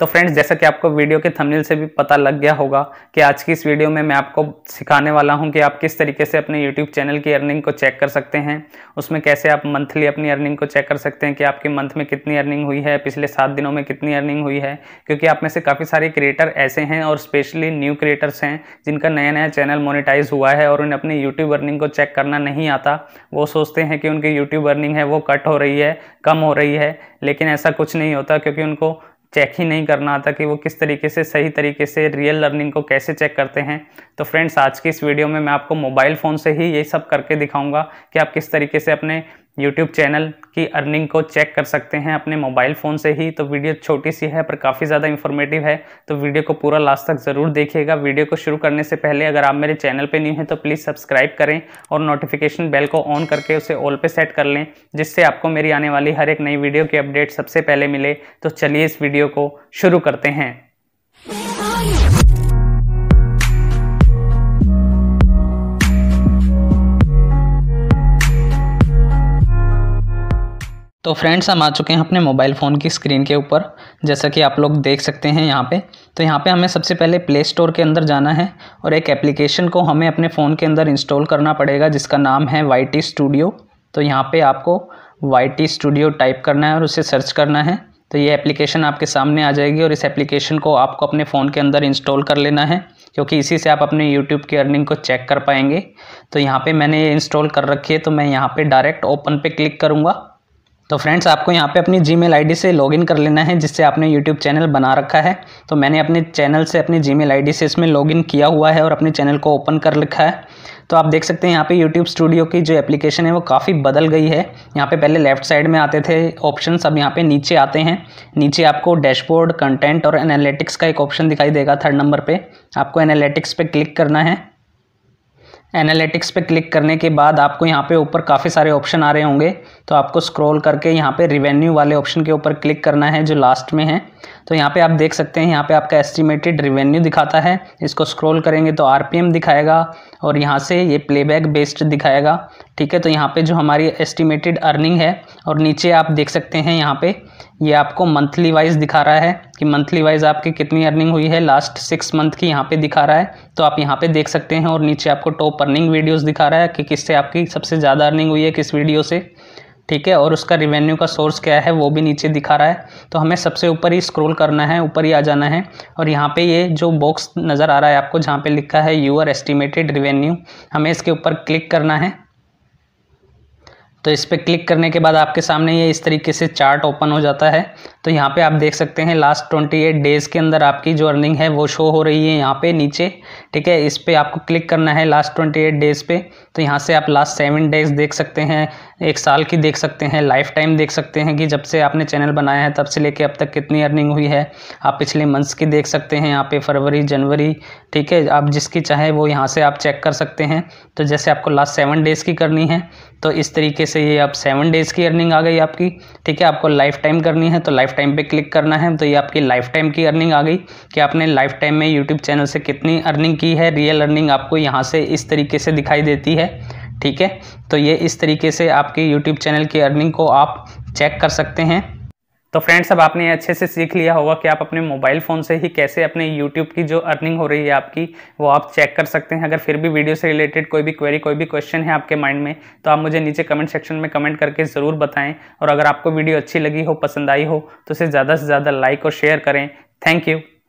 तो फ्रेंड्स जैसा कि आपको वीडियो के थंबनेल से भी पता लग गया होगा कि आज की इस वीडियो में मैं आपको सिखाने वाला हूं कि आप किस तरीके से अपने यूट्यूब चैनल की अर्निंग को चेक कर सकते हैं उसमें कैसे आप मंथली अपनी अर्निंग को चेक कर सकते हैं कि आपके मंथ में कितनी अर्निंग हुई है पिछले सात दिनों में कितनी अर्निंग हुई है क्योंकि आप में से काफ़ी सारे क्रिएटर ऐसे हैं और स्पेशली न्यू क्रिएटर्स हैं जिनका नया नया चैनल मोनिटाइज हुआ है और उन्हें अपनी यूट्यूब अर्निंग को चेक करना नहीं आता वो सोचते हैं कि उनकी यूट्यूब अर्निंग है वो कट हो रही है कम हो रही है लेकिन ऐसा कुछ नहीं होता क्योंकि उनको चेक ही नहीं करना आता कि वो किस तरीके से सही तरीके से रियल लर्निंग को कैसे चेक करते हैं तो फ्रेंड्स आज की इस वीडियो में मैं आपको मोबाइल फ़ोन से ही ये सब करके दिखाऊंगा कि आप किस तरीके से अपने यूट्यूब चैनल की अर्निंग को चेक कर सकते हैं अपने मोबाइल फ़ोन से ही तो वीडियो छोटी सी है पर काफ़ी ज़्यादा इन्फॉर्मेटिव है तो वीडियो को पूरा लास्ट तक ज़रूर देखिएगा वीडियो को शुरू करने से पहले अगर आप मेरे चैनल पर नहीं हैं तो प्लीज़ सब्सक्राइब करें और नोटिफिकेशन बेल को ऑन करके उसे ऑल पे सेट कर लें जिससे आपको मेरी आने वाली हर एक नई वीडियो की अपडेट सबसे पहले मिले तो चलिए इस वीडियो को शुरू करते हैं तो फ्रेंड्स हम आ चुके हैं अपने मोबाइल फ़ोन की स्क्रीन के ऊपर जैसा कि आप लोग देख सकते हैं यहाँ पे तो यहाँ पे हमें सबसे पहले प्ले स्टोर के अंदर जाना है और एक एप्लीकेशन को हमें अपने फ़ोन के अंदर इंस्टॉल करना पड़ेगा जिसका नाम है वाई टी स्टूडियो तो यहाँ पे आपको वाई टी स्टूडियो टाइप करना है और उसे सर्च करना है तो ये एप्लीकेशन आपके सामने आ जाएगी और इस एप्लीकेशन को आपको अपने फ़ोन के अंदर इंस्टॉल कर लेना है क्योंकि इसी से आप अपने यूट्यूब की अर्निंग को चेक कर पाएंगे तो यहाँ पे मैंने ये इंस्टॉल कर रखी है तो मैं यहाँ पे डायरेक्ट ओपन पे क्लिक करूँगा तो फ्रेंड्स आपको यहाँ पे अपनी जी मेल से लॉगिन कर लेना है जिससे आपने यूट्यूब चैनल बना रखा है तो मैंने अपने चैनल से अपनी जी मेल से इसमें लॉगिन किया हुआ है और अपने चैनल को ओपन कर रखा है तो आप देख सकते हैं यहाँ पे यूट्यूब स्टूडियो की जो एप्लीकेशन है वो काफ़ी बदल गई है यहाँ पे पहले लेफ्ट साइड में आते थे ऑप्शन अब यहाँ पे नीचे आते हैं नीचे आपको डैशबोर्ड कंटेंट और एनालिटिक्स का एक ऑप्शन दिखाई देगा थर्ड नंबर पर आपको एनालिटिक्स पर क्लिक करना है एनालिटिक्स पे क्लिक करने के बाद आपको यहाँ पे ऊपर काफ़ी सारे ऑप्शन आ रहे होंगे तो आपको स्क्रॉल करके यहाँ पे रिवेन्यू वाले ऑप्शन के ऊपर क्लिक करना है जो लास्ट में है तो यहाँ पे आप देख सकते हैं यहाँ पे आपका एस्टिमेटेड रिवेन्यू दिखाता है इसको स्क्रॉल करेंगे तो आरपीएम दिखाएगा और यहाँ से ये प्लेबैक बेस्ड दिखाएगा ठीक है तो यहाँ पे जो हमारी एस्टिमेटेड अर्निंग है और नीचे आप देख सकते हैं यहाँ पे ये आपको मंथली वाइज दिखा रहा है कि मंथली वाइज आपकी कितनी अर्निंग हुई है लास्ट सिक्स मंथ की यहाँ पे दिखा रहा है तो आप यहाँ पे देख सकते हैं और नीचे आपको टॉप अर्निंग वीडियोस दिखा रहा है कि किससे आपकी सबसे ज़्यादा अर्निंग हुई है किस वीडियो से ठीक है और उसका रिवेन्यू का सोर्स क्या है वो भी नीचे दिखा रहा है तो हमें सबसे ऊपर ही स्क्रॉल करना है ऊपर ही आ जाना है और यहाँ पे ये जो बॉक्स नज़र आ रहा है आपको जहाँ पे लिखा है यूअर एस्टिमेटेड रिवेन्यू हमें इसके ऊपर क्लिक करना है तो इस पर क्लिक करने के बाद आपके सामने ये इस तरीके से चार्ट ओपन हो जाता है तो यहाँ पे आप देख सकते हैं लास्ट ट्वेंटी एट डेज़ के अंदर आपकी जो अर्निंग है वो शो हो रही है यहाँ पे नीचे ठीक है इस पर आपको क्लिक करना है लास्ट ट्वेंटी एट डेज़ पे तो यहाँ से आप लास्ट सेवन डेज़ देख सकते हैं एक साल की देख सकते हैं लाइफ टाइम देख सकते हैं कि जब से आपने चैनल बनाया है तब से लेके अब तक कितनी अर्निंग हुई है आप पिछले मंथ्स की देख सकते हैं यहाँ पे फरवरी जनवरी ठीक है आप जिसकी चाहे वो यहाँ से आप चेक कर सकते हैं तो जैसे आपको लास्ट सेवन डेज़ की करनी है तो इस तरीके से ये आप सेवन डेज़ की अर्निंग आ गई आपकी ठीक है आपको लाइफ टाइम करनी है तो लाइफ टाइम पर क्लिक करना है तो ये आपकी लाइफ टाइम की अर्निंग आ गई कि आपने लाइफ टाइम में यूट्यूब चैनल से कितनी अर्निंग की है रियल अर्निंग आपको यहाँ से इस तरीके से दिखाई देती है ठीक है तो ये इस तरीके से आपके यूट्यूब चैनल की अर्निंग को आप चेक कर सकते हैं तो फ्रेंड्स अब आपने अच्छे से सीख लिया होगा कि आप अपने मोबाइल फ़ोन से ही कैसे अपने यूट्यूब की जो अर्निंग हो रही है आपकी वो आप चेक कर सकते हैं अगर फिर भी वीडियो से रिलेटेड कोई भी क्वेरी कोई भी क्वेश्चन है आपके माइंड में तो आप मुझे नीचे कमेंट सेक्शन में कमेंट करके ज़रूर बताएं और अगर आपको वीडियो अच्छी लगी हो पसंद आई हो तो इसे ज़्यादा से ज़्यादा लाइक और शेयर करें थैंक यू